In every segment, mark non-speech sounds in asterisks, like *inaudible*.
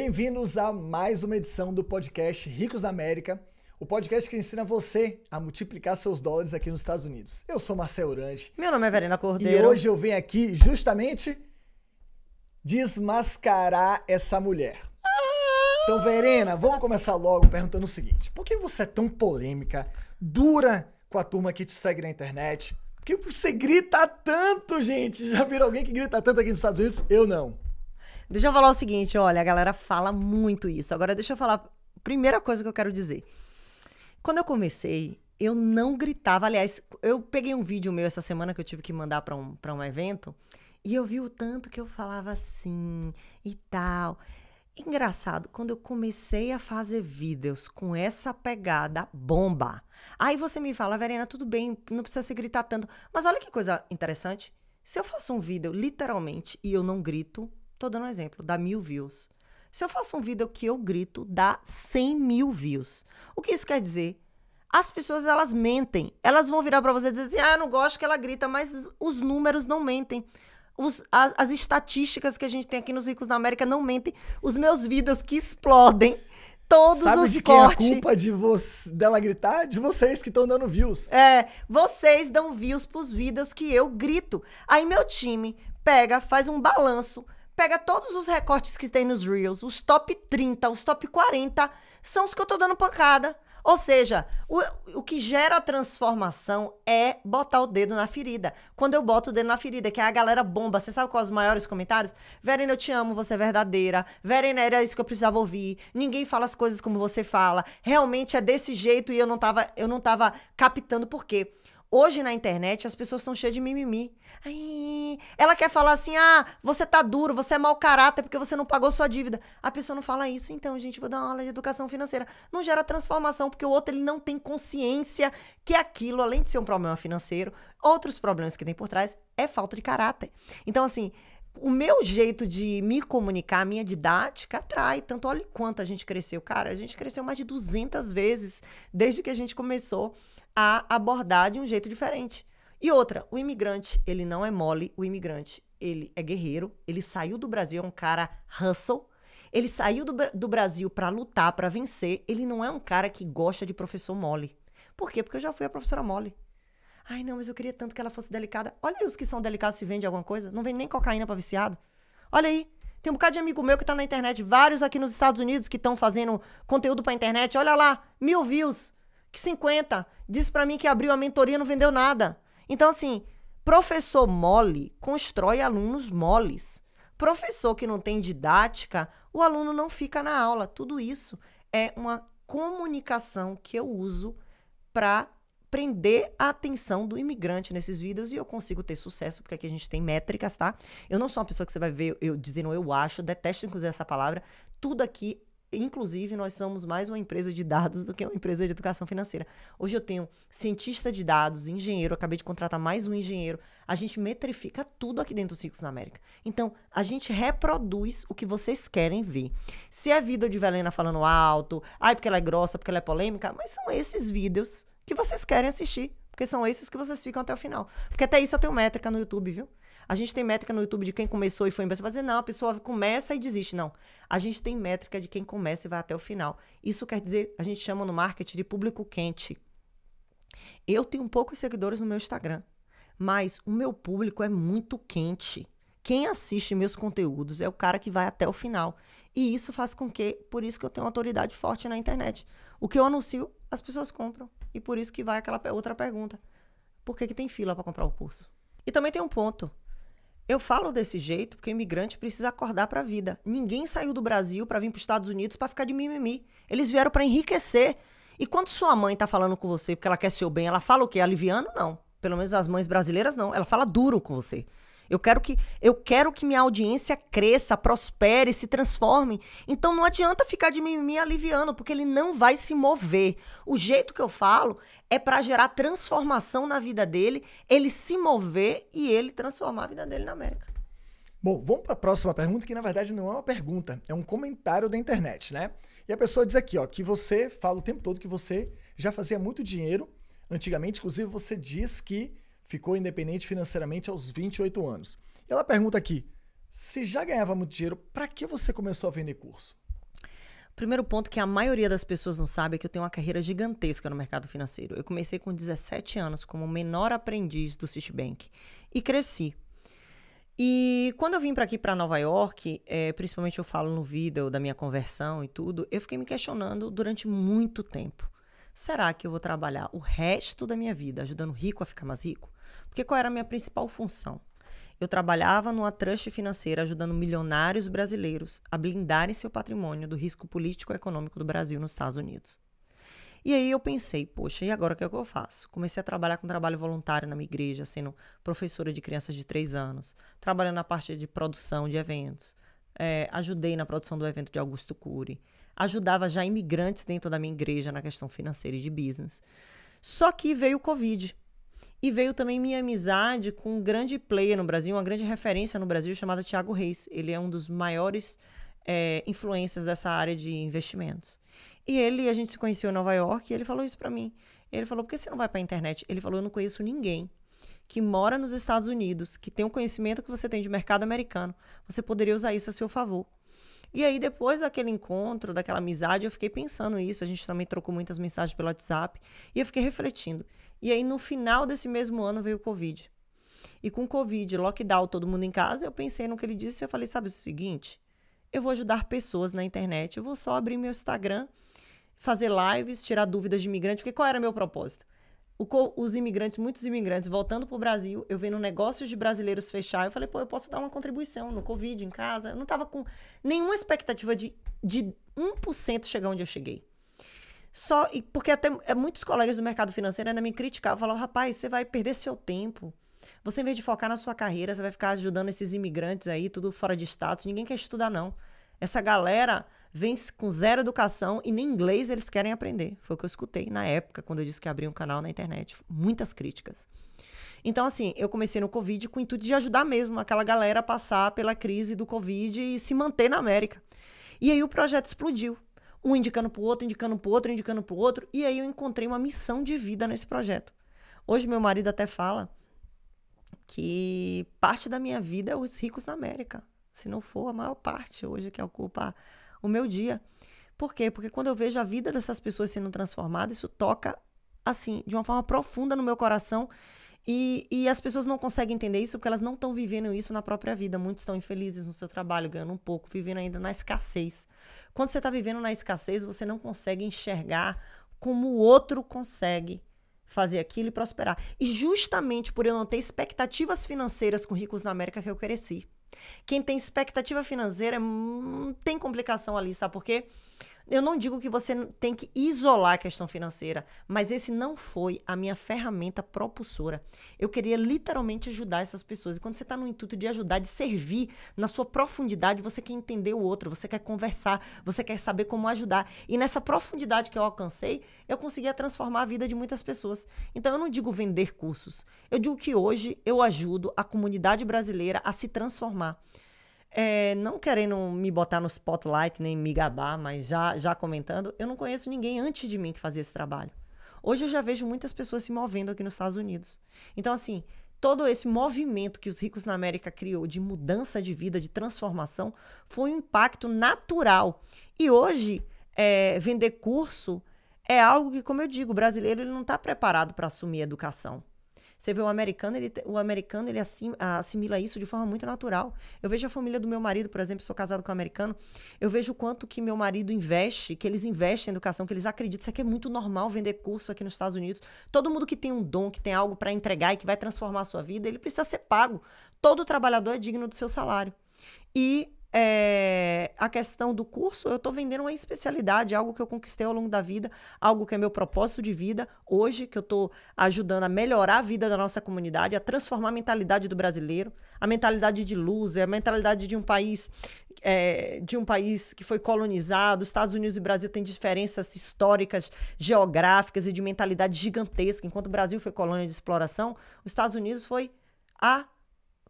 Bem-vindos a mais uma edição do podcast Ricos da América, o podcast que ensina você a multiplicar seus dólares aqui nos Estados Unidos. Eu sou Marcelo Urante. Meu nome é Verena Cordeiro. E hoje eu venho aqui justamente desmascarar essa mulher. Então, Verena, vamos começar logo perguntando o seguinte: por que você é tão polêmica, dura com a turma que te segue na internet? Por que você grita tanto, gente? Já viram alguém que grita tanto aqui nos Estados Unidos? Eu não. Deixa eu falar o seguinte, olha, a galera fala muito isso. Agora deixa eu falar primeira coisa que eu quero dizer. Quando eu comecei, eu não gritava. Aliás, eu peguei um vídeo meu essa semana que eu tive que mandar para um, pra um evento e eu vi o tanto que eu falava assim e tal. Engraçado, quando eu comecei a fazer vídeos com essa pegada bomba, aí você me fala, Verena, tudo bem, não precisa se gritar tanto. Mas olha que coisa interessante. Se eu faço um vídeo literalmente e eu não grito, Tô dando um exemplo, dá mil views. Se eu faço um vídeo que eu grito, dá 100 mil views. O que isso quer dizer? As pessoas, elas mentem. Elas vão virar para você e dizer assim, ah, não gosto que ela grita, mas os números não mentem. Os, as, as, estatísticas que a gente tem aqui nos Ricos da América não mentem. Os meus vídeos que explodem, todos Sabe os de Quem é a culpa de dela gritar? De vocês que estão dando views. É, vocês dão views pros vídeos que eu grito. Aí meu time pega, faz um balanço Pega todos os recortes que tem nos Reels, os top 30, os top 40, são os que eu tô dando pancada. Ou seja, o, o que gera a transformação é botar o dedo na ferida. Quando eu boto o dedo na ferida, que é a galera bomba, você sabe quais os maiores comentários? Verena, eu te amo, você é verdadeira. Verena, era isso que eu precisava ouvir. Ninguém fala as coisas como você fala. Realmente é desse jeito e eu não tava, eu não tava captando por quê. Hoje na internet as pessoas estão cheias de mimimi. Ai, ela quer falar assim: ah, você tá duro, você é mau caráter porque você não pagou sua dívida. A pessoa não fala isso, então, gente, vou dar uma aula de educação financeira. Não gera transformação, porque o outro ele não tem consciência que aquilo, além de ser um problema financeiro, outros problemas que tem por trás é falta de caráter. Então, assim, o meu jeito de me comunicar, a minha didática, atrai. Tanto olha quanto a gente cresceu. Cara, a gente cresceu mais de 200 vezes desde que a gente começou a abordar de um jeito diferente. E outra, o imigrante, ele não é mole, o imigrante, ele é guerreiro, ele saiu do Brasil, é um cara hustle, ele saiu do, do Brasil para lutar, para vencer, ele não é um cara que gosta de professor mole. Por quê? Porque eu já fui a professora mole. Ai, não, mas eu queria tanto que ela fosse delicada. Olha aí os que são delicados se vende alguma coisa. Não vende nem cocaína para viciado. Olha aí. Tem um bocado de amigo meu que tá na internet, vários aqui nos Estados Unidos que estão fazendo conteúdo pra internet. Olha lá, mil views que 50. Disse para mim que abriu a mentoria não vendeu nada. Então, assim, professor mole constrói alunos moles. Professor que não tem didática, o aluno não fica na aula. Tudo isso é uma comunicação que eu uso para prender a atenção do imigrante nesses vídeos e eu consigo ter sucesso, porque aqui a gente tem métricas, tá? Eu não sou uma pessoa que você vai ver eu dizendo eu acho, detesto inclusive essa palavra. Tudo aqui Inclusive, nós somos mais uma empresa de dados do que uma empresa de educação financeira. Hoje eu tenho cientista de dados, engenheiro, acabei de contratar mais um engenheiro. A gente metrifica tudo aqui dentro do Circos na América. Então, a gente reproduz o que vocês querem ver. Se é vida de Velena falando alto, ai, porque ela é grossa, porque ela é polêmica, mas são esses vídeos que vocês querem assistir. Porque são esses que vocês ficam até o final. Porque até isso eu tenho métrica no YouTube, viu? A gente tem métrica no YouTube de quem começou e foi embora. Você vai assim, dizer, não, a pessoa começa e desiste. Não. A gente tem métrica de quem começa e vai até o final. Isso quer dizer, a gente chama no marketing de público quente. Eu tenho poucos seguidores no meu Instagram, mas o meu público é muito quente. Quem assiste meus conteúdos é o cara que vai até o final. E isso faz com que, por isso que eu tenho autoridade forte na internet. O que eu anuncio, as pessoas compram. E por isso que vai aquela outra pergunta. Por que, que tem fila para comprar o curso? E também tem um ponto. Eu falo desse jeito porque o imigrante precisa acordar para a vida. Ninguém saiu do Brasil para vir para os Estados Unidos para ficar de mimimi. Eles vieram para enriquecer. E quando sua mãe tá falando com você porque ela quer seu bem, ela fala o quê? Aliviando? Não. Pelo menos as mães brasileiras não. Ela fala duro com você. Eu quero que eu quero que minha audiência cresça, prospere, se transforme. Então não adianta ficar de mimimi aliviando, porque ele não vai se mover. O jeito que eu falo é para gerar transformação na vida dele, ele se mover e ele transformar a vida dele na América. Bom, vamos para a próxima pergunta, que na verdade não é uma pergunta, é um comentário da internet, né? E a pessoa diz aqui, ó, que você fala o tempo todo que você já fazia muito dinheiro antigamente, inclusive você diz que ficou independente financeiramente aos 28 anos. E ela pergunta aqui: se já ganhava muito dinheiro, para que você começou a vender curso? Primeiro ponto que a maioria das pessoas não sabe é que eu tenho uma carreira gigantesca no mercado financeiro. Eu comecei com 17 anos como menor aprendiz do Citibank e cresci. E quando eu vim para aqui para Nova York, é, principalmente eu falo no vídeo da minha conversão e tudo, eu fiquei me questionando durante muito tempo. Será que eu vou trabalhar o resto da minha vida ajudando o rico a ficar mais rico? Porque qual era a minha principal função? Eu trabalhava numa trust financeira ajudando milionários brasileiros a blindarem seu patrimônio do risco político e econômico do Brasil nos Estados Unidos. E aí eu pensei, poxa, e agora o que, é que eu faço? Comecei a trabalhar com trabalho voluntário na minha igreja, sendo professora de crianças de 3 anos, trabalhando na parte de produção de eventos. É, ajudei na produção do evento de Augusto Cury. Ajudava já imigrantes dentro da minha igreja na questão financeira e de business. Só que veio o Covid. E veio também minha amizade com um grande player no Brasil, uma grande referência no Brasil chamada Thiago Reis. Ele é um dos maiores é, influências dessa área de investimentos. E ele, a gente se conheceu em Nova York e ele falou isso para mim. Ele falou: por que você não vai para a internet? Ele falou: eu não conheço ninguém que mora nos Estados Unidos, que tem o conhecimento que você tem de mercado americano. Você poderia usar isso a seu favor. E aí, depois daquele encontro, daquela amizade, eu fiquei pensando isso. A gente também trocou muitas mensagens pelo WhatsApp. E eu fiquei refletindo. E aí, no final desse mesmo ano, veio o Covid. E com Covid, lockdown, todo mundo em casa, eu pensei no que ele disse e eu falei: sabe o seguinte? Eu vou ajudar pessoas na internet. Eu vou só abrir meu Instagram, fazer lives, tirar dúvidas de imigrante, porque qual era meu propósito? O, os imigrantes, muitos imigrantes voltando para o Brasil, eu vendo negócios de brasileiros fechar, eu falei, pô, eu posso dar uma contribuição no Covid em casa. Eu não estava com nenhuma expectativa de, de 1% chegar onde eu cheguei. Só, e porque até é muitos colegas do mercado financeiro ainda me criticavam, falavam, rapaz, você vai perder seu tempo. Você, em vez de focar na sua carreira, você vai ficar ajudando esses imigrantes aí, tudo fora de status. Ninguém quer estudar, não. Essa galera vem com zero educação e nem inglês eles querem aprender. Foi o que eu escutei na época, quando eu disse que abri um canal na internet. Muitas críticas. Então, assim, eu comecei no Covid com o intuito de ajudar mesmo aquela galera a passar pela crise do Covid e se manter na América. E aí o projeto explodiu um indicando para o outro, indicando para o outro, indicando para o outro, e aí eu encontrei uma missão de vida nesse projeto. Hoje meu marido até fala que parte da minha vida é os ricos na América, se não for a maior parte hoje que ocupa o meu dia. Por quê? Porque quando eu vejo a vida dessas pessoas sendo transformada, isso toca assim, de uma forma profunda no meu coração e, e as pessoas não conseguem entender isso porque elas não estão vivendo isso na própria vida. Muitos estão infelizes no seu trabalho, ganhando um pouco, vivendo ainda na escassez. Quando você está vivendo na escassez, você não consegue enxergar como o outro consegue fazer aquilo e prosperar. E justamente por eu não ter expectativas financeiras com ricos na América que eu cresci. Quem tem expectativa financeira hum, tem complicação ali, sabe por quê? Eu não digo que você tem que isolar a questão financeira, mas esse não foi a minha ferramenta propulsora. Eu queria literalmente ajudar essas pessoas. E quando você está no intuito de ajudar, de servir, na sua profundidade, você quer entender o outro, você quer conversar, você quer saber como ajudar. E nessa profundidade que eu alcancei, eu conseguia transformar a vida de muitas pessoas. Então eu não digo vender cursos. Eu digo que hoje eu ajudo a comunidade brasileira a se transformar. É, não querendo me botar no spotlight, nem me gabar, mas já, já comentando, eu não conheço ninguém antes de mim que fazia esse trabalho. Hoje eu já vejo muitas pessoas se movendo aqui nos Estados Unidos. Então, assim, todo esse movimento que os ricos na América criou de mudança de vida, de transformação, foi um impacto natural. E hoje, é, vender curso é algo que, como eu digo, o brasileiro ele não está preparado para assumir a educação. Você vê o americano, ele, o americano, ele assim, assimila isso de forma muito natural. Eu vejo a família do meu marido, por exemplo, sou casado com um americano, eu vejo o quanto que meu marido investe, que eles investem em educação, que eles acreditam. Isso aqui é muito normal vender curso aqui nos Estados Unidos. Todo mundo que tem um dom, que tem algo para entregar e que vai transformar a sua vida, ele precisa ser pago. Todo trabalhador é digno do seu salário. E é, a questão do curso, eu estou vendendo uma especialidade, algo que eu conquistei ao longo da vida, algo que é meu propósito de vida. Hoje, que eu estou ajudando a melhorar a vida da nossa comunidade, a transformar a mentalidade do brasileiro, a mentalidade de luz a mentalidade de um país é, de um país que foi colonizado. Estados Unidos e Brasil têm diferenças históricas, geográficas e de mentalidade gigantesca. Enquanto o Brasil foi colônia de exploração, os Estados Unidos foi a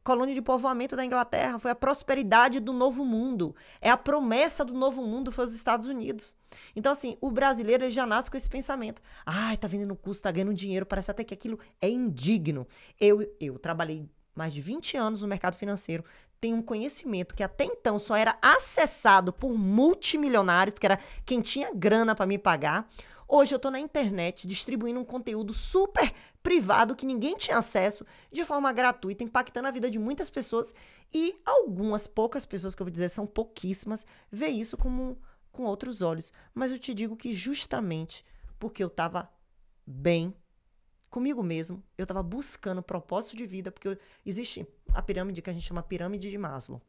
colônia de povoamento da Inglaterra, foi a prosperidade do novo mundo. É a promessa do novo mundo, foi os Estados Unidos. Então, assim, o brasileiro já nasce com esse pensamento. Ai, tá vendendo custo, tá ganhando dinheiro, parece até que aquilo é indigno. Eu, eu trabalhei mais de 20 anos no mercado financeiro, Tenho um conhecimento que até então só era acessado por multimilionários, que era quem tinha grana para me pagar. Hoje eu estou na internet distribuindo um conteúdo super privado que ninguém tinha acesso, de forma gratuita, impactando a vida de muitas pessoas e algumas poucas pessoas que eu vou dizer são pouquíssimas, vê isso como com outros olhos. Mas eu te digo que justamente porque eu estava bem comigo mesmo, eu estava buscando propósito de vida, porque eu, existe a pirâmide que a gente chama pirâmide de Maslow.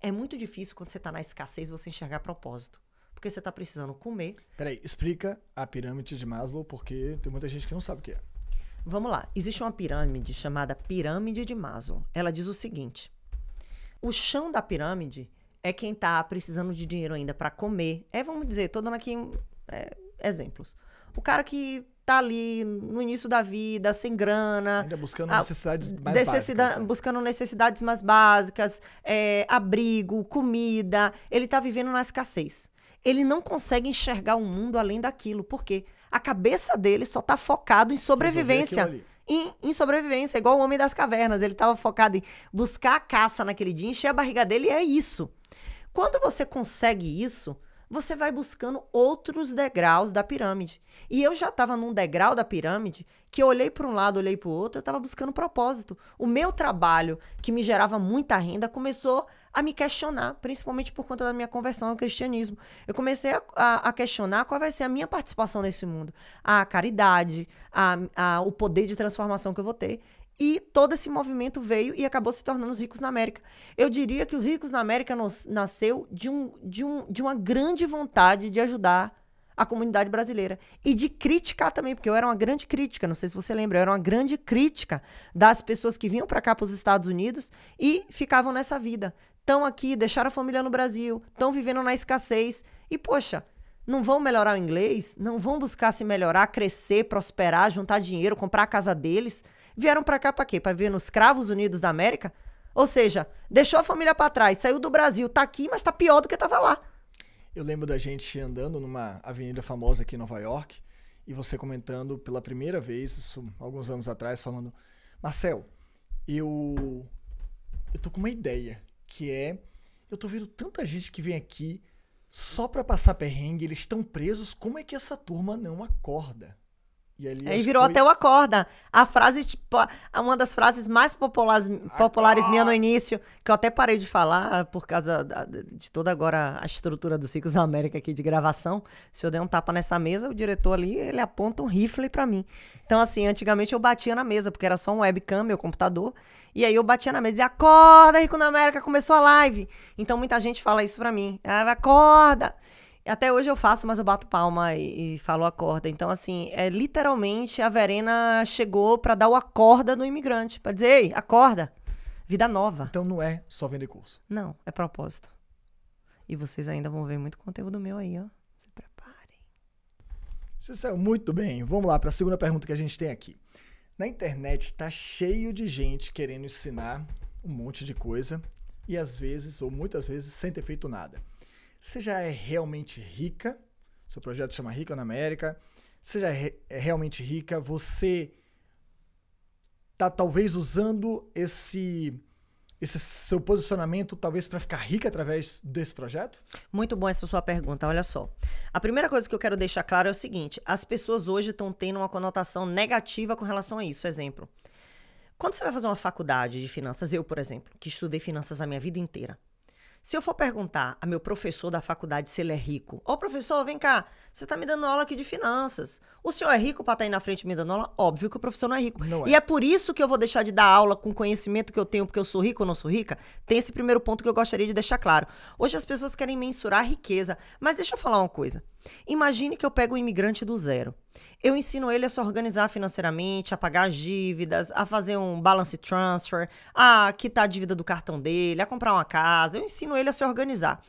É muito difícil quando você está na escassez você enxergar propósito porque você está precisando comer. Peraí, explica a pirâmide de Maslow, porque tem muita gente que não sabe o que é. Vamos lá. Existe uma pirâmide chamada Pirâmide de Maslow. Ela diz o seguinte: o chão da pirâmide é quem está precisando de dinheiro ainda para comer. É, vamos dizer, estou dando aqui é, exemplos. O cara que tá ali no início da vida, sem grana. Ainda buscando a, ah, necessidades mais básicas. Né? Buscando necessidades mais básicas, é, abrigo, comida. Ele tá vivendo na escassez ele não consegue enxergar o um mundo além daquilo. Por quê? A cabeça dele só está focado em sobrevivência. Em, em, sobrevivência, igual o Homem das Cavernas. Ele estava focado em buscar a caça naquele dia, encher a barriga dele, e é isso. Quando você consegue isso, você vai buscando outros degraus da pirâmide. E eu já estava num degrau da pirâmide que eu olhei para um lado, olhei para o outro, eu estava buscando propósito. O meu trabalho, que me gerava muita renda, começou a me questionar, principalmente por conta da minha conversão ao cristianismo. Eu comecei a, a, a questionar qual vai ser a minha participação nesse mundo, a caridade, a, a, o poder de transformação que eu vou ter. E todo esse movimento veio e acabou se tornando os ricos na América. Eu diria que os ricos na América nasceu de, um, de, um, de uma grande vontade de ajudar a comunidade brasileira e de criticar também, porque eu era uma grande crítica, não sei se você lembra, eu era uma grande crítica das pessoas que vinham para cá para os Estados Unidos e ficavam nessa vida. Estão aqui, deixaram a família no Brasil, estão vivendo na escassez e poxa, não vão melhorar o inglês, não vão buscar se melhorar, crescer, prosperar, juntar dinheiro, comprar a casa deles. Vieram para cá para quê? Para viver nos Cravos Unidos da América? Ou seja, deixou a família para trás, saiu do Brasil, tá aqui, mas tá pior do que tava lá. Eu lembro da gente andando numa avenida famosa aqui em Nova York e você comentando pela primeira vez, isso alguns anos atrás, falando: Marcel, eu, eu tô com uma ideia que é: eu tô vendo tanta gente que vem aqui só pra passar perrengue, eles estão presos, como é que essa turma não acorda? E ali aí virou foi... até o acorda. A frase, tipo, uma das frases mais populares, populares minha no início, que eu até parei de falar por causa da, de toda agora a estrutura dos Ciclos da América aqui de gravação. Se eu der um tapa nessa mesa, o diretor ali, ele aponta um rifle para mim. Então, assim, antigamente eu batia na mesa, porque era só um webcam, meu computador. E aí eu batia na mesa e acorda, Rico na América, começou a live. Então muita gente fala isso pra mim. Ah, acorda! Até hoje eu faço, mas eu bato palma e, e falo acorda. Então, assim, é literalmente a Verena chegou para dar o acorda no imigrante, para dizer, ei, acorda, vida nova. Então não é só vender curso. Não, é propósito. E vocês ainda vão ver muito conteúdo meu aí, ó. Se preparem. Você saiu muito bem. Vamos lá para a segunda pergunta que a gente tem aqui. Na internet está cheio de gente querendo ensinar um monte de coisa e às vezes, ou muitas vezes, sem ter feito nada. Você já é realmente rica? Seu projeto chama Rica na América. Você já é, re é realmente rica? Você tá talvez usando esse esse seu posicionamento talvez para ficar rica através desse projeto? Muito bom essa sua pergunta, olha só. A primeira coisa que eu quero deixar claro é o seguinte: as pessoas hoje estão tendo uma conotação negativa com relação a isso. Exemplo. Quando você vai fazer uma faculdade de finanças, eu, por exemplo, que estudei finanças a minha vida inteira, se eu for perguntar a meu professor da faculdade se ele é rico, ô oh, professor, vem cá, você está me dando aula aqui de finanças. O senhor é rico para estar tá aí na frente me dando aula? Óbvio que o professor não é rico. Não é. E é por isso que eu vou deixar de dar aula com o conhecimento que eu tenho, porque eu sou rico ou não sou rica? Tem esse primeiro ponto que eu gostaria de deixar claro. Hoje as pessoas querem mensurar a riqueza. Mas deixa eu falar uma coisa. Imagine que eu pego um imigrante do zero. Eu ensino ele a se organizar financeiramente, a pagar as dívidas, a fazer um balance transfer, a quitar a dívida do cartão dele, a comprar uma casa. Eu ensino ele a se organizar.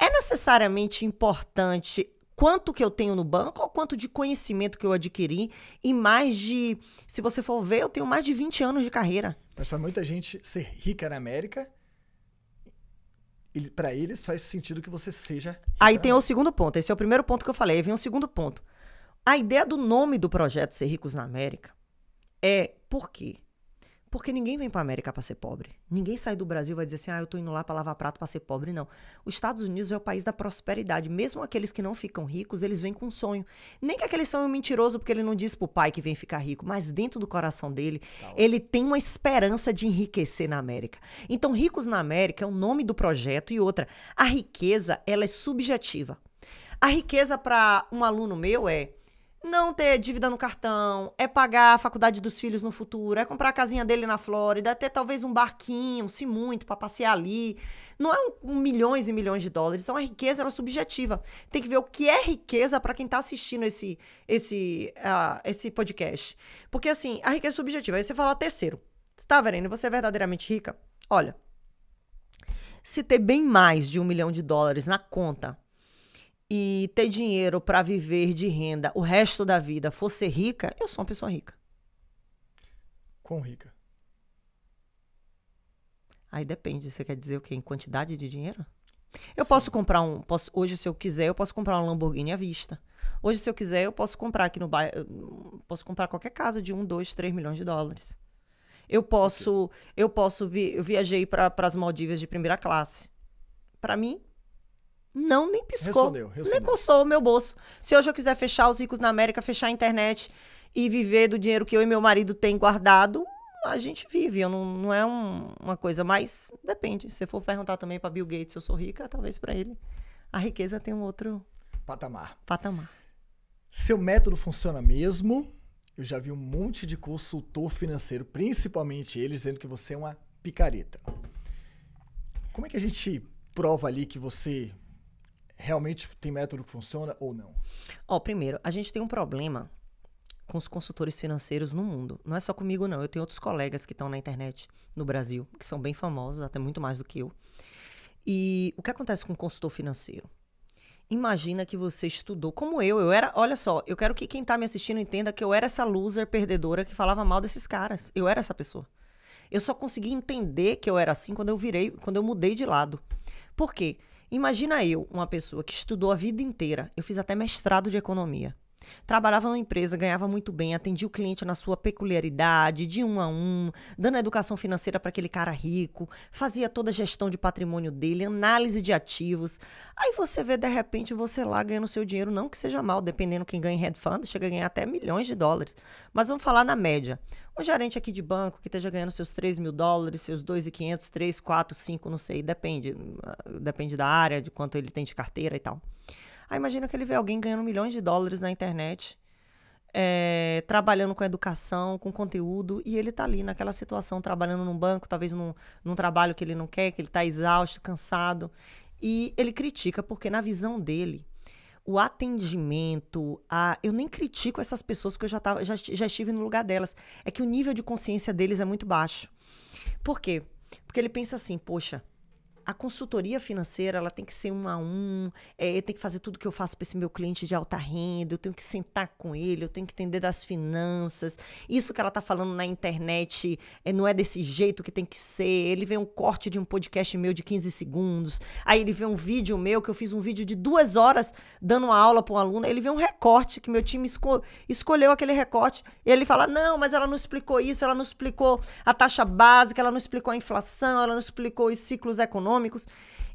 É necessariamente importante quanto que eu tenho no banco ou quanto de conhecimento que eu adquiri e mais de, se você for ver, eu tenho mais de 20 anos de carreira. Mas para muita gente ser rica na América ele, para eles faz sentido que você seja. Aí tem o segundo ponto. Esse é o primeiro ponto que eu falei. Aí vem o segundo ponto. A ideia do nome do projeto Ser Ricos na América é porque porque ninguém vem para a América para ser pobre. Ninguém sai do Brasil e vai dizer assim: ah, eu estou indo lá para lavar prato para ser pobre. Não. Os Estados Unidos é o país da prosperidade. Mesmo aqueles que não ficam ricos, eles vêm com um sonho. Nem que aquele sonho é um mentiroso, porque ele não diz o pai que vem ficar rico, mas dentro do coração dele, tá ele tem uma esperança de enriquecer na América. Então, Ricos na América é o nome do projeto e outra. A riqueza, ela é subjetiva. A riqueza para um aluno meu é não ter dívida no cartão, é pagar a faculdade dos filhos no futuro, é comprar a casinha dele na Flórida, até talvez um barquinho, se muito, para passear ali. Não é um, um, milhões e milhões de dólares. Então a riqueza ela é subjetiva. Tem que ver o que é riqueza para quem está assistindo esse esse uh, esse podcast. Porque assim, a riqueza é subjetiva. Aí você fala terceiro. Tá, Verena, você é verdadeiramente rica? Olha, se ter bem mais de um milhão de dólares na conta e ter dinheiro para viver de renda o resto da vida fosse rica, eu sou uma pessoa rica. Quão rica? Aí depende. Você quer dizer o quê? Em quantidade de dinheiro? Eu Sim. posso comprar um. Posso, hoje, se eu quiser, eu posso comprar um Lamborghini à vista. Hoje, se eu quiser, eu posso comprar aqui no bairro. Posso comprar qualquer casa de um dois três milhões de dólares. Eu posso. Okay. Eu posso. Vi, eu viajei para as Maldivas de primeira classe. Para mim, não, nem piscou. Respondeu, respondeu. Nem coçou o meu bolso. Se hoje eu quiser fechar os ricos na América, fechar a internet e viver do dinheiro que eu e meu marido tem guardado, a gente vive. Eu não, não é um, uma coisa, mas depende. Se for perguntar também para Bill Gates se eu sou rica, talvez para ele a riqueza tem um outro patamar. Patamar. Seu método funciona mesmo? Eu já vi um monte de consultor financeiro, principalmente eles, dizendo que você é uma picareta. Como é que a gente prova ali que você realmente tem método que funciona ou não? Ó, primeiro, a gente tem um problema com os consultores financeiros no mundo. Não é só comigo, não. Eu tenho outros colegas que estão na internet no Brasil, que são bem famosos, até muito mais do que eu. E o que acontece com o consultor financeiro? Imagina que você estudou, como eu, eu era, olha só, eu quero que quem está me assistindo entenda que eu era essa loser perdedora que falava mal desses caras. Eu era essa pessoa. Eu só consegui entender que eu era assim quando eu virei, quando eu mudei de lado. Por quê? Imagina eu, uma pessoa que estudou a vida inteira, eu fiz até mestrado de economia. Trabalhava numa empresa, ganhava muito bem, atendia o cliente na sua peculiaridade, de um a um, dando educação financeira para aquele cara rico, fazia toda a gestão de patrimônio dele, análise de ativos. Aí você vê, de repente, você lá ganhando seu dinheiro, não que seja mal, dependendo quem ganha em head fund, chega a ganhar até milhões de dólares. Mas vamos falar na média. Um gerente aqui de banco que esteja ganhando seus 3 mil dólares, seus 2,500, 3, 4, 5, não sei, depende. Ah, depende da área, de quanto ele tem de carteira e tal. Aí ah, imagina que ele vê alguém ganhando milhões de dólares na internet, é, trabalhando com educação, com conteúdo, e ele tá ali naquela situação, trabalhando num banco, talvez num, num trabalho que ele não quer, que ele tá exausto, cansado. E ele critica, porque na visão dele, o atendimento, a... eu nem critico essas pessoas, porque eu já, tava, já, já estive no lugar delas. É que o nível de consciência deles é muito baixo. Por quê? Porque ele pensa assim, poxa, a consultoria financeira ela tem que ser um a um, é, eu tenho que fazer tudo que eu faço para esse meu cliente de alta renda, eu tenho que sentar com ele, eu tenho que entender das finanças. Isso que ela está falando na internet é, não é desse jeito que tem que ser. Ele vê um corte de um podcast meu de 15 segundos, aí ele vê um vídeo meu, que eu fiz um vídeo de duas horas dando uma aula para um aluno, ele vê um recorte, que meu time esco escolheu aquele recorte, e ele fala: não, mas ela não explicou isso, ela não explicou a taxa básica, ela não explicou a inflação, ela não explicou os ciclos econômicos econômicos.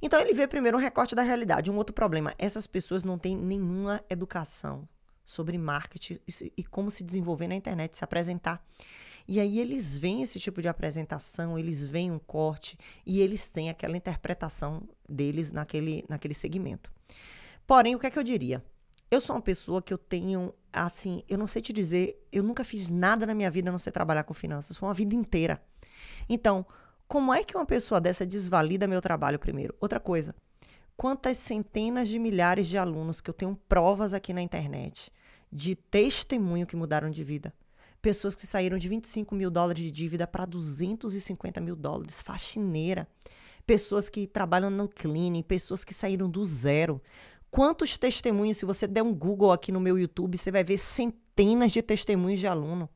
Então ele vê primeiro um recorte da realidade. Um outro problema: essas pessoas não têm nenhuma educação sobre marketing e como se desenvolver na internet, se apresentar. E aí eles veem esse tipo de apresentação, eles veem um corte e eles têm aquela interpretação deles naquele, naquele segmento. Porém, o que é que eu diria? Eu sou uma pessoa que eu tenho, assim, eu não sei te dizer, eu nunca fiz nada na minha vida a não ser trabalhar com finanças, foi uma vida inteira. Então, como é que uma pessoa dessa desvalida meu trabalho primeiro? Outra coisa, quantas centenas de milhares de alunos que eu tenho provas aqui na internet de testemunho que mudaram de vida. Pessoas que saíram de 25 mil dólares de dívida para 250 mil dólares, faxineira. Pessoas que trabalham no cleaning, pessoas que saíram do zero. Quantos testemunhos, se você der um Google aqui no meu YouTube, você vai ver centenas centenas de testemunhos de aluno.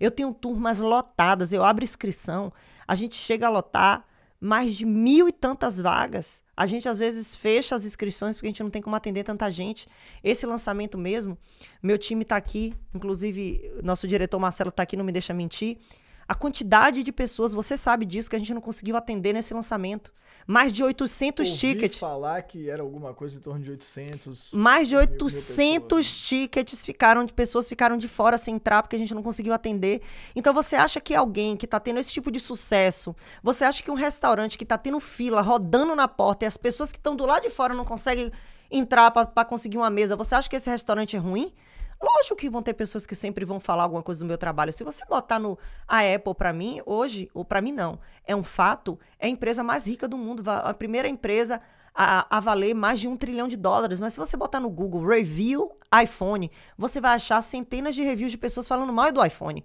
Eu tenho turmas lotadas, eu abro inscrição, a gente chega a lotar mais de mil e tantas vagas. A gente às vezes fecha as inscrições porque a gente não tem como atender tanta gente. Esse lançamento mesmo, meu time está aqui, inclusive nosso diretor Marcelo está aqui, não me deixa mentir. A quantidade de pessoas, você sabe disso, que a gente não conseguiu atender nesse lançamento. Mais de 800 Ouvi tickets. falar que era alguma coisa em torno de 800. Mais de 800 mil, tickets ficaram de pessoas ficaram de fora sem entrar porque a gente não conseguiu atender. Então você acha que alguém que está tendo esse tipo de sucesso, você acha que um restaurante que está tendo fila rodando na porta e as pessoas que estão do lado de fora não conseguem entrar para conseguir uma mesa, você acha que esse restaurante é ruim? Lógico que vão ter pessoas que sempre vão falar alguma coisa do meu trabalho. Se você botar no a Apple para mim hoje, ou para mim não, é um fato, é a empresa mais rica do mundo, a primeira empresa a, a, valer mais de um trilhão de dólares. Mas se você botar no Google review iPhone, você vai achar centenas de reviews de pessoas falando mal do iPhone.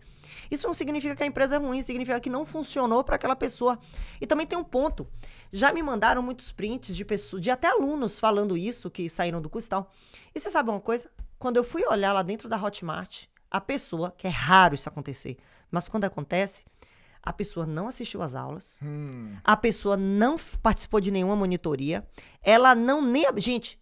Isso não significa que a empresa é ruim, significa que não funcionou para aquela pessoa. E também tem um ponto. Já me mandaram muitos prints de pessoas, de até alunos falando isso que saíram do cristal. E você sabe uma coisa? Quando eu fui olhar lá dentro da Hotmart, a pessoa, que é raro isso acontecer, mas quando acontece, a pessoa não assistiu às aulas, hum. a pessoa não participou de nenhuma monitoria, ela não nem. Gente,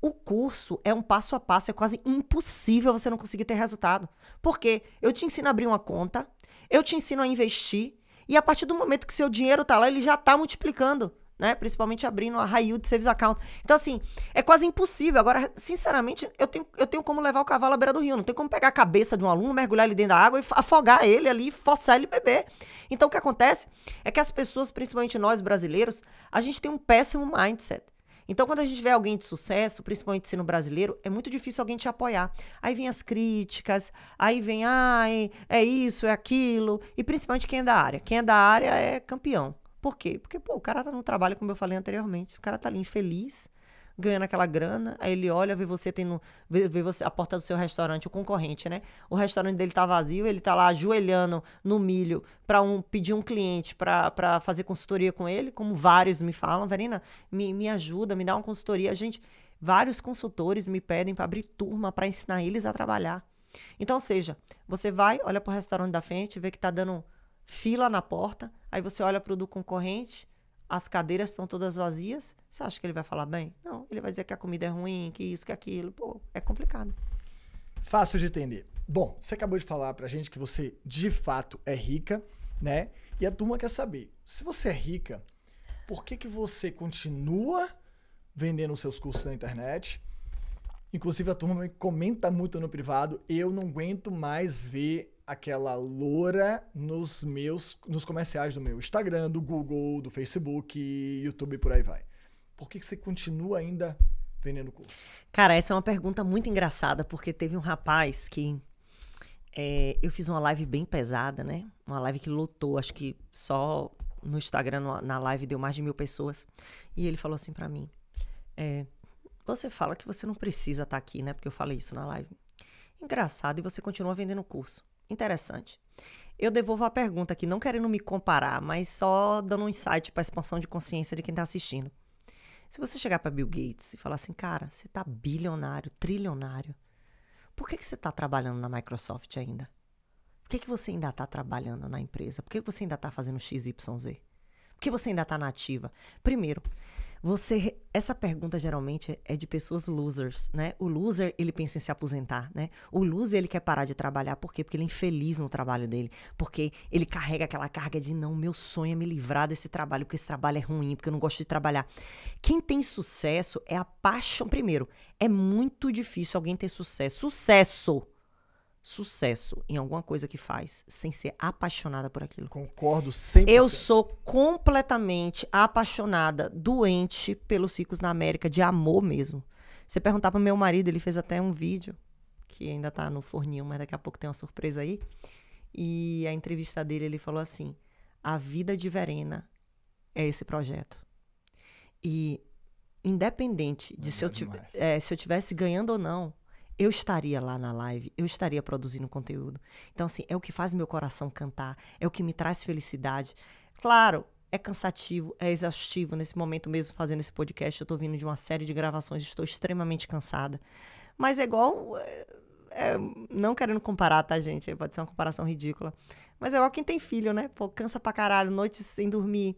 o curso é um passo a passo, é quase impossível você não conseguir ter resultado. Porque eu te ensino a abrir uma conta, eu te ensino a investir, e a partir do momento que seu dinheiro tá lá, ele já tá multiplicando né? Principalmente abrindo a High de Service Account. Então, assim, é quase impossível. Agora, sinceramente, eu tenho, eu tenho como levar o cavalo à beira do rio. Não tem como pegar a cabeça de um aluno, mergulhar ele dentro da água e afogar ele ali, forçar ele beber. Então, o que acontece é que as pessoas, principalmente nós brasileiros, a gente tem um péssimo mindset. Então, quando a gente vê alguém de sucesso, principalmente sendo brasileiro, é muito difícil alguém te apoiar. Aí vem as críticas, aí vem, ai, é isso, é aquilo. E principalmente quem é da área. Quem é da área é campeão. Por quê? Porque, pô, o cara tá no trabalho, como eu falei anteriormente. O cara tá ali infeliz, ganhando aquela grana, aí ele olha, vê você tendo. Vê, vê, você, a porta do seu restaurante, o concorrente, né? O restaurante dele tá vazio, ele tá lá ajoelhando no milho para um, pedir um cliente para fazer consultoria com ele, como vários me falam, Verena, me, me ajuda, me dá uma consultoria. Gente, vários consultores me pedem para abrir turma para ensinar eles a trabalhar. Então, ou seja, você vai, olha pro restaurante da frente, vê que tá dando fila na porta, aí você olha para o do concorrente, as cadeiras estão todas vazias. Você acha que ele vai falar bem? Não, ele vai dizer que a comida é ruim, que isso, que aquilo. Pô, é complicado. Fácil de entender. Bom, você acabou de falar a gente que você de fato é rica, né? E a turma quer saber, se você é rica, por que que você continua vendendo os seus cursos na internet? Inclusive a turma me comenta muito no privado, eu não aguento mais ver aquela loura nos meus nos comerciais do meu Instagram, do Google, do Facebook, YouTube e por aí vai. Por que, que você continua ainda vendendo curso? Cara, essa é uma pergunta muito engraçada, porque teve um rapaz que. É, eu fiz uma live bem pesada, né? Uma live que lotou, acho que só no Instagram, na live, deu mais de mil pessoas. E ele falou assim para mim: é, Você fala que você não precisa estar tá aqui, né? Porque eu falei isso na live. Engraçado, e você continua vendendo curso. Interessante. Eu devolvo a pergunta aqui, não querendo me comparar, mas só dando um insight para a expansão de consciência de quem está assistindo. Se você chegar para Bill Gates e falar assim, cara, você está bilionário, trilionário, por que, que você está trabalhando na Microsoft ainda? Por que, que você ainda está trabalhando na empresa? Por que, que você ainda está fazendo XYZ? Por que você ainda está na ativa? Primeiro, você essa pergunta geralmente é, é de pessoas losers, né? O loser, ele pensa em se aposentar, né? O loser, ele quer parar de trabalhar por quê? Porque ele é infeliz no trabalho dele, porque ele carrega aquela carga de não, meu sonho é me livrar desse trabalho, porque esse trabalho é ruim, porque eu não gosto de trabalhar. Quem tem sucesso é a paixão primeiro. É muito difícil alguém ter sucesso. Sucesso sucesso em alguma coisa que faz sem ser apaixonada por aquilo. Concordo 100%. Eu sou completamente apaixonada, doente pelos ricos na América, de amor mesmo. Você perguntar para meu marido, ele fez até um vídeo que ainda tá no forninho, mas daqui a pouco tem uma surpresa aí. E a entrevista dele, ele falou assim: "A vida de Verena é esse projeto". E independente de se eu, é, se eu tivesse ganhando ou não, eu estaria lá na live, eu estaria produzindo conteúdo. Então, assim, é o que faz meu coração cantar, é o que me traz felicidade. Claro, é cansativo, é exaustivo. Nesse momento mesmo, fazendo esse podcast, eu estou vindo de uma série de gravações, estou extremamente cansada. Mas é igual. É, é, não querendo comparar, tá, gente? Pode ser uma comparação ridícula. Mas é igual quem tem filho, né? Pô, cansa pra caralho, noites sem dormir.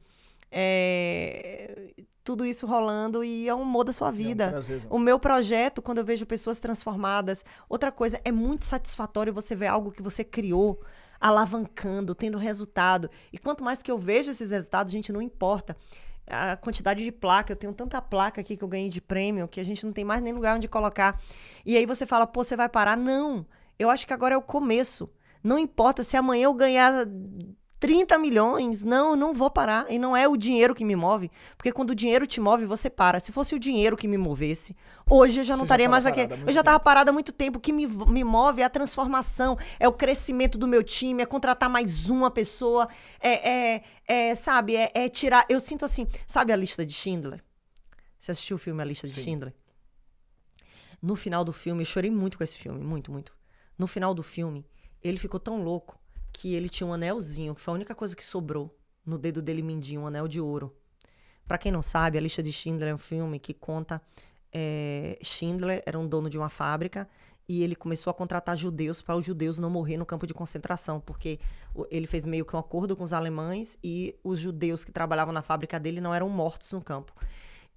É, tudo isso rolando e é um modo da sua vida. É um prazer, o meu projeto, quando eu vejo pessoas transformadas, outra coisa, é muito satisfatório você ver algo que você criou alavancando, tendo resultado. E quanto mais que eu vejo esses resultados, gente, não importa. A quantidade de placa, eu tenho tanta placa aqui que eu ganhei de prêmio que a gente não tem mais nem lugar onde colocar. E aí você fala, pô, você vai parar? Não. Eu acho que agora é o começo. Não importa se amanhã eu ganhar 30 milhões, não, não vou parar. E não é o dinheiro que me move, porque quando o dinheiro te move, você para. Se fosse o dinheiro que me movesse, hoje eu já não você estaria já mais aqui. Eu já estava parada há muito tempo. O que me, me move é a transformação, é o crescimento do meu time, é contratar mais uma pessoa, é, é, é sabe, é, é, tirar. Eu sinto assim, sabe a lista de Schindler? Você assistiu o filme A Lista de Sim. Schindler? No final do filme, eu chorei muito com esse filme, muito, muito. No final do filme, ele ficou tão louco que ele tinha um anelzinho, que foi a única coisa que sobrou no dedo dele mindinho, um anel de ouro. Para quem não sabe, A Lista de Schindler é um filme que conta. É, Schindler era um dono de uma fábrica e ele começou a contratar judeus para os judeus não morrer no campo de concentração, porque ele fez meio que um acordo com os alemães e os judeus que trabalhavam na fábrica dele não eram mortos no campo.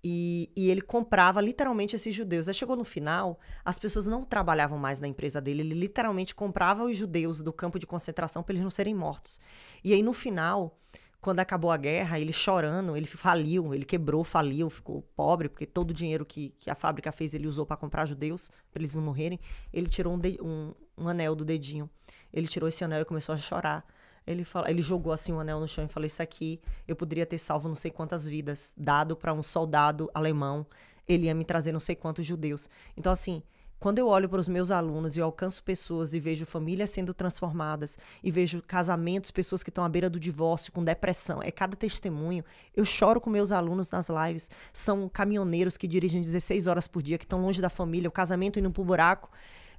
E, e, ele comprava literalmente esses judeus. Aí chegou no final, as pessoas não trabalhavam mais na empresa dele. Ele literalmente comprava os judeus do campo de concentração para eles não serem mortos. E aí no final, quando acabou a guerra, ele chorando, ele faliu, ele quebrou, faliu, ficou pobre, porque todo o dinheiro que, que a fábrica fez ele usou para comprar judeus, para eles não morrerem. Ele tirou um, de, um, um anel do dedinho. Ele tirou esse anel e começou a chorar ele, falou ele jogou assim o um anel no chão e falou: Isso aqui eu poderia ter salvo não sei quantas vidas, dado para um soldado alemão, ele ia me trazer não sei quantos judeus. Então, assim, quando eu olho para os meus alunos e alcanço pessoas e vejo famílias sendo transformadas, e vejo casamentos, pessoas que estão à beira do divórcio, com depressão, é cada testemunho. Eu choro com meus alunos nas lives. São caminhoneiros que dirigem 16 horas por dia, que estão longe da família, o casamento indo para o buraco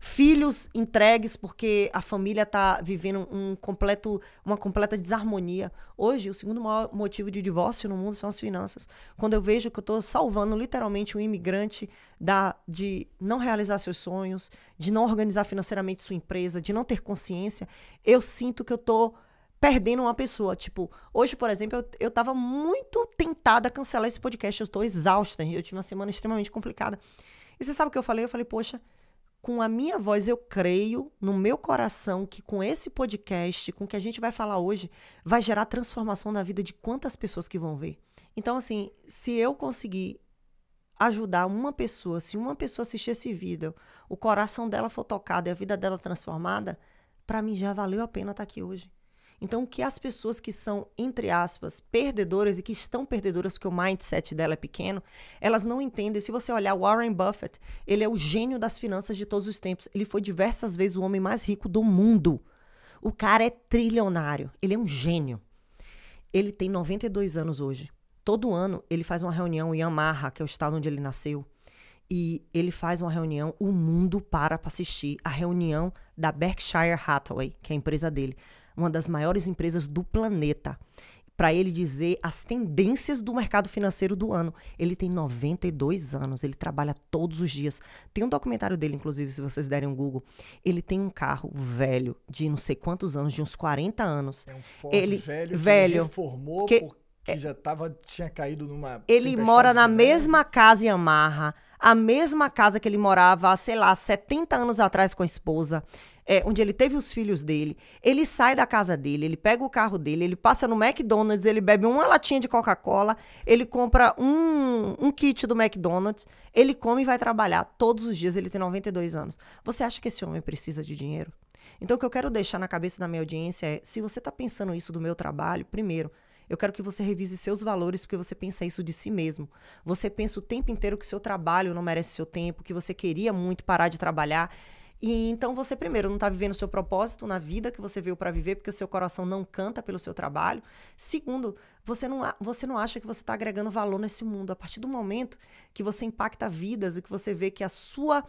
filhos entregues porque a família está vivendo um completo, uma completa desarmonia. Hoje, o segundo maior motivo de divórcio no mundo são as finanças. Quando eu vejo que eu estou salvando literalmente um imigrante da, de não realizar seus sonhos, de não organizar financeiramente sua empresa, de não ter consciência, eu sinto que eu estou perdendo uma pessoa. Tipo, hoje, por exemplo, eu, eu muito tentada a cancelar esse podcast. Eu estou exausta. Eu tive uma semana extremamente complicada. E você sabe o que eu falei? Eu falei, poxa, com a minha voz, eu creio no meu coração que com esse podcast, com o que a gente vai falar hoje, vai gerar transformação na vida de quantas pessoas que vão ver. Então, assim, se eu conseguir ajudar uma pessoa, se uma pessoa assistir esse vídeo, o coração dela for tocado e a vida dela transformada, para mim já valeu a pena estar tá aqui hoje. Então, que as pessoas que são, entre aspas, perdedoras e que estão perdedoras porque o mindset dela é pequeno, elas não entendem. Se você olhar Warren Buffett, ele é o gênio das finanças de todos os tempos. Ele foi diversas vezes o homem mais rico do mundo. O cara é trilionário, ele é um gênio. Ele tem 92 anos hoje. Todo ano ele faz uma reunião em Yamaha, que é o estado onde ele nasceu e ele faz uma reunião, o mundo para para assistir a reunião da Berkshire Hathaway, que é a empresa dele uma das maiores empresas do planeta, para ele dizer as tendências do mercado financeiro do ano. Ele tem 92 anos, ele trabalha todos os dias. Tem um documentário dele, inclusive, se vocês derem um Google. Ele tem um carro velho, de não sei quantos anos, de uns 40 anos. É um Ford ele, velho, velho que reformou que, porque já tava, tinha caído numa. Ele mora na mesma casa em Amarra a mesma casa que ele morava, sei lá, 70 anos atrás com a esposa é, onde ele teve os filhos dele. Ele sai da casa dele, ele pega o carro dele, ele passa no McDonald's, ele bebe uma latinha de Coca-Cola, ele compra um, um kit do McDonald's, ele come e vai trabalhar todos os dias. Ele tem 92 anos. Você acha que esse homem precisa de dinheiro? Então, o que eu quero deixar na cabeça da minha audiência é: se você está pensando isso do meu trabalho, primeiro, eu quero que você revise seus valores, porque você pensa isso de si mesmo. Você pensa o tempo inteiro que seu trabalho não merece seu tempo, que você queria muito parar de trabalhar e então você primeiro não está vivendo o seu propósito na vida que você veio para viver, porque o seu coração não canta pelo seu trabalho. Segundo, você não, você não acha que você está agregando valor nesse mundo. A partir do momento que você impacta vidas e que você vê que a sua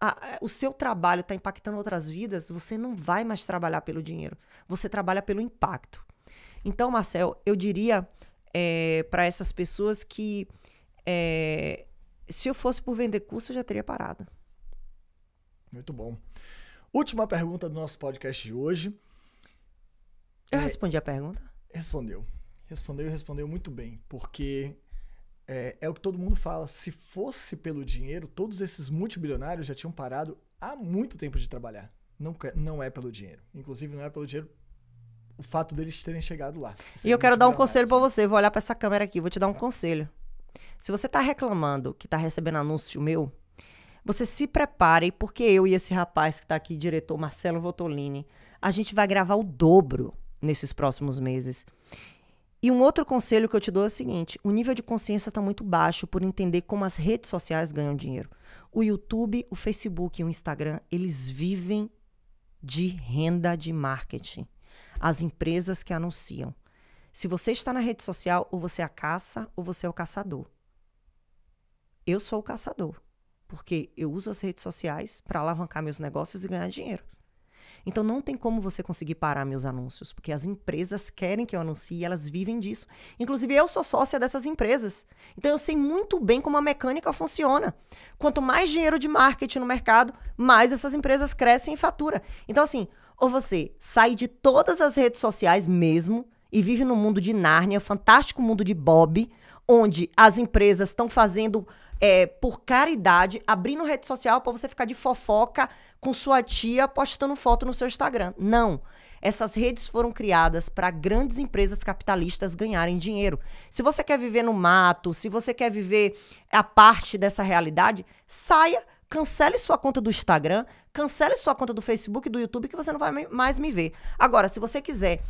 a, o seu trabalho está impactando outras vidas, você não vai mais trabalhar pelo dinheiro. Você trabalha pelo impacto. Então, Marcel, eu diria é, para essas pessoas que é, se eu fosse por vender curso, eu já teria parado. Muito bom. Última pergunta do nosso podcast de hoje. Eu é... respondi a pergunta? Respondeu. Respondeu e respondeu muito bem, porque é, é, o que todo mundo fala. Se fosse pelo dinheiro, todos esses multibilionários já tinham parado há muito tempo de trabalhar. Não, não é pelo dinheiro. Inclusive, não é pelo dinheiro o fato deles terem chegado lá. E eu quero dar um conselho para assim. você. Vou olhar para essa câmera aqui, vou te dar um tá. conselho. Se você tá reclamando que tá recebendo anúncio meu, você se prepare, porque eu e esse rapaz que está aqui, diretor Marcelo Votolini, a gente vai gravar o dobro nesses próximos meses. E um outro conselho que eu te dou é o seguinte: o nível de consciência está muito baixo por entender como as redes sociais ganham dinheiro. O YouTube, o Facebook e o Instagram, eles vivem de renda de marketing. As empresas que anunciam. Se você está na rede social, ou você é a caça, ou você é o caçador. Eu sou o caçador porque eu uso as redes sociais para alavancar meus negócios e ganhar dinheiro. Então não tem como você conseguir parar meus anúncios, porque as empresas querem que eu anuncie, e elas vivem disso. Inclusive eu sou sócia dessas empresas. Então eu sei muito bem como a mecânica funciona. Quanto mais dinheiro de marketing no mercado, mais essas empresas crescem e fatura. Então assim, ou você sai de todas as redes sociais mesmo e vive no mundo de Nárnia, fantástico mundo de Bob, onde as empresas estão fazendo é, por caridade, abrindo rede social para você ficar de fofoca com sua tia postando foto no seu Instagram. Não. Essas redes foram criadas para grandes empresas capitalistas ganharem dinheiro. Se você quer viver no mato, se você quer viver a parte dessa realidade, saia, cancele sua conta do Instagram, cancele sua conta do Facebook e do YouTube, que você não vai mais me ver. Agora, se você quiser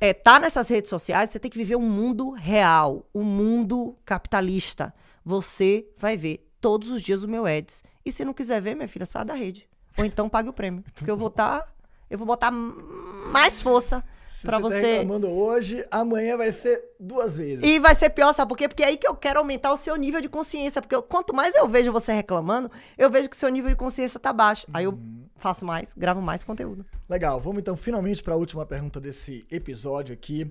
é, tá nessas redes sociais, você tem que viver um mundo real, um mundo capitalista. Você vai ver todos os dias o meu ads. E se não quiser ver, minha filha, sai da rede. Ou então pague o prêmio. *laughs* Porque eu vou estar. Tá, eu vou botar mais força para você. Tá reclamando hoje, amanhã vai ser duas vezes. E vai ser pior, sabe por quê? Porque é aí que eu quero aumentar o seu nível de consciência. Porque eu, quanto mais eu vejo você reclamando, eu vejo que o seu nível de consciência tá baixo. Aí eu uhum. faço mais, gravo mais conteúdo. Legal, vamos então finalmente para a última pergunta desse episódio aqui.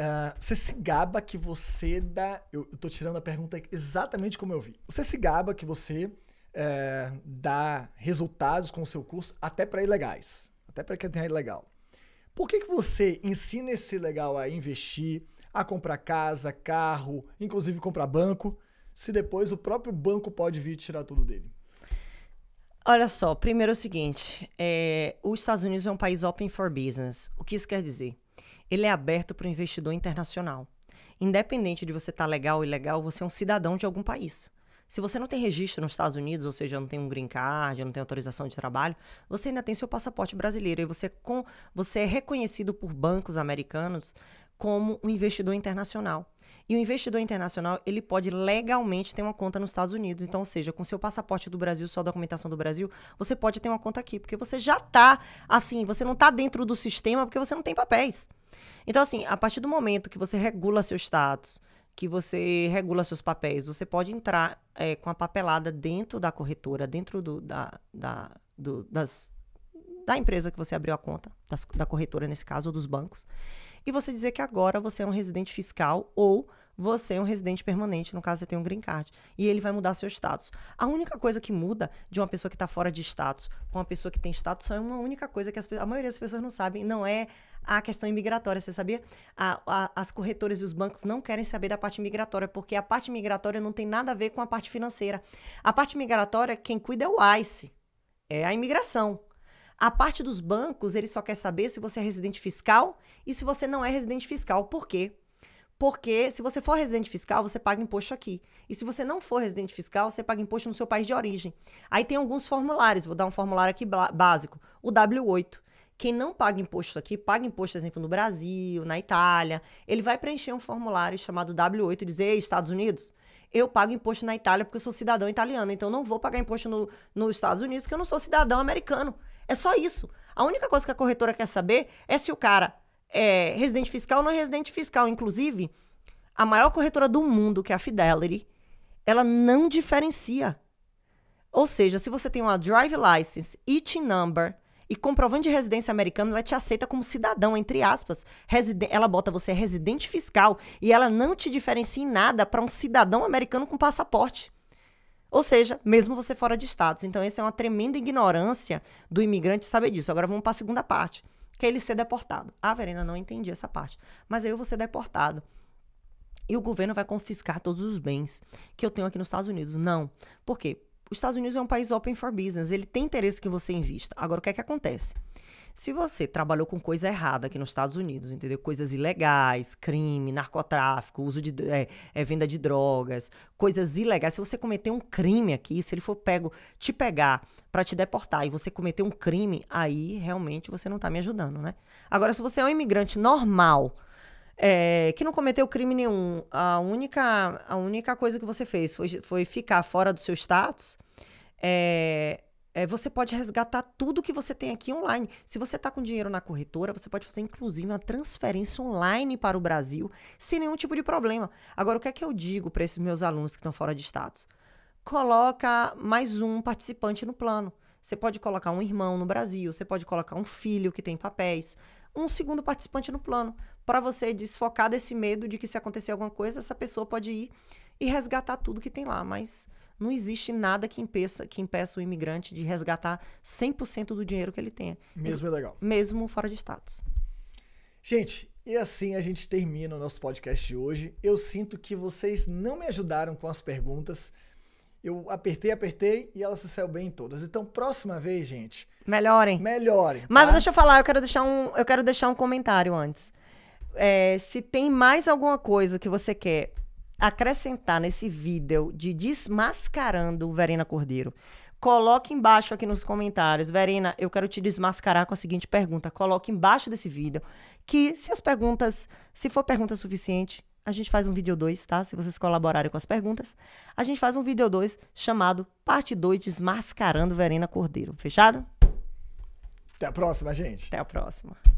Uh, você se gaba que você dá. Eu, eu tô tirando a pergunta exatamente como eu vi. Você se gaba que você eh, dá resultados com o seu curso até para ilegais. Até para quem tem ilegal. Por que, que você ensina esse ilegal a investir, a comprar casa, carro, inclusive comprar banco, se depois o próprio banco pode vir tirar tudo dele? Olha só, primeiro é o seguinte: é, os Estados Unidos é um país open for business. O que isso quer dizer? ele é aberto para o investidor internacional. Independente de você estar tá legal ou ilegal, você é um cidadão de algum país. Se você não tem registro nos Estados Unidos, ou seja, não tem um green card, não tem autorização de trabalho, você ainda tem seu passaporte brasileiro e você, é com, você é reconhecido por bancos americanos como um investidor internacional. E o investidor internacional, ele pode legalmente ter uma conta nos Estados Unidos. Então, ou seja, com seu passaporte do Brasil, sua documentação do Brasil, você pode ter uma conta aqui, porque você já está assim, você não está dentro do sistema porque você não tem papéis. Então, assim, a partir do momento que você regula seu status, que você regula seus papéis, você pode entrar é, com a papelada dentro da corretora, dentro do, da, da, do, das, da empresa que você abriu a conta, das, da corretora nesse caso, ou dos bancos, e você dizer que agora você é um residente fiscal ou você é um residente permanente, no caso você tem um green card, e ele vai mudar seu status. A única coisa que muda de uma pessoa que está fora de status para uma pessoa que tem status só é uma única coisa que as, a maioria das pessoas não sabem, não é a questão imigratória, você sabia? A, a, as corretoras e os bancos não querem saber da parte imigratória porque a parte imigratória não tem nada a ver com a parte financeira. A parte imigratória quem cuida é o ICE, é a imigração. A parte dos bancos, ele só quer saber se você é residente fiscal e se você não é residente fiscal. Por quê? Porque se você for residente fiscal, você paga imposto aqui. E se você não for residente fiscal, você paga imposto no seu país de origem. Aí tem alguns formulários, vou dar um formulário aqui básico, o W8. Quem não paga imposto aqui, paga imposto, por exemplo, no Brasil, na Itália, ele vai preencher um formulário chamado W8 e dizer, Ei, Estados Unidos, eu pago imposto na Itália porque eu sou cidadão italiano, então eu não vou pagar imposto no, nos Estados Unidos porque eu não sou cidadão americano. É só isso. A única coisa que a corretora quer saber é se o cara é, residente fiscal não é residente fiscal. Inclusive, a maior corretora do mundo, que é a Fidelity, ela não diferencia. Ou seja, se você tem uma drive license, IT number e comprovante de residência americana, ela te aceita como cidadão, entre aspas. ela bota você é residente fiscal e ela não te diferencia em nada para um cidadão americano com passaporte. Ou seja, mesmo você fora de status. Então, essa é uma tremenda ignorância do imigrante saber disso. Agora vamos para a segunda parte que é ele ser deportado. Ah, Verena, não entendi essa parte. Mas aí eu vou ser deportado. E o governo vai confiscar todos os bens que eu tenho aqui nos Estados Unidos. Não. Por quê? Os Estados Unidos é um país open for business. Ele tem interesse que você invista. Agora, o que é que acontece? Se você trabalhou com coisa errada aqui nos Estados Unidos, entendeu? Coisas ilegais, crime, narcotráfico, uso de é, é, venda de drogas, coisas ilegais. Se você cometer um crime aqui, se ele for pego, te pegar para te deportar e você cometer um crime, aí realmente você não tá me ajudando, né? Agora, se você é um imigrante normal, é, que não cometeu crime nenhum. A única, a única coisa que você fez foi, foi ficar fora do seu status. É, é, você pode resgatar tudo que você tem aqui online. Se você está com dinheiro na corretora, você pode fazer inclusive uma transferência online para o Brasil sem nenhum tipo de problema. Agora, o que é que eu digo para esses meus alunos que estão fora de status? Coloca mais um participante no plano. Você pode colocar um irmão no Brasil, você pode colocar um filho que tem papéis, um segundo participante no plano, para você desfocar desse medo de que se acontecer alguma coisa, essa pessoa pode ir e resgatar tudo que tem lá. Mas não existe nada que impeça, que impeça o imigrante de resgatar 100% do dinheiro que ele tenha. Mesmo ele, ilegal. Mesmo fora de status. Gente, e assim a gente termina o nosso podcast de hoje. Eu sinto que vocês não me ajudaram com as perguntas. Eu apertei, apertei e ela se saiu bem em todas. Então, próxima vez, gente. Melhorem. Melhorem. Mas tá? deixa eu falar, eu quero deixar um, eu quero deixar um comentário antes. É, se tem mais alguma coisa que você quer acrescentar nesse vídeo de desmascarando Verena Cordeiro, coloque embaixo aqui nos comentários, Verena, eu quero te desmascarar com a seguinte pergunta. Coloque embaixo desse vídeo que se as perguntas, se for pergunta suficiente, a gente faz um vídeo 2, tá? Se vocês colaborarem com as perguntas, a gente faz um vídeo 2 chamado Parte 2 Desmascarando Verena Cordeiro. Fechado? Até a próxima, gente. Até a próxima.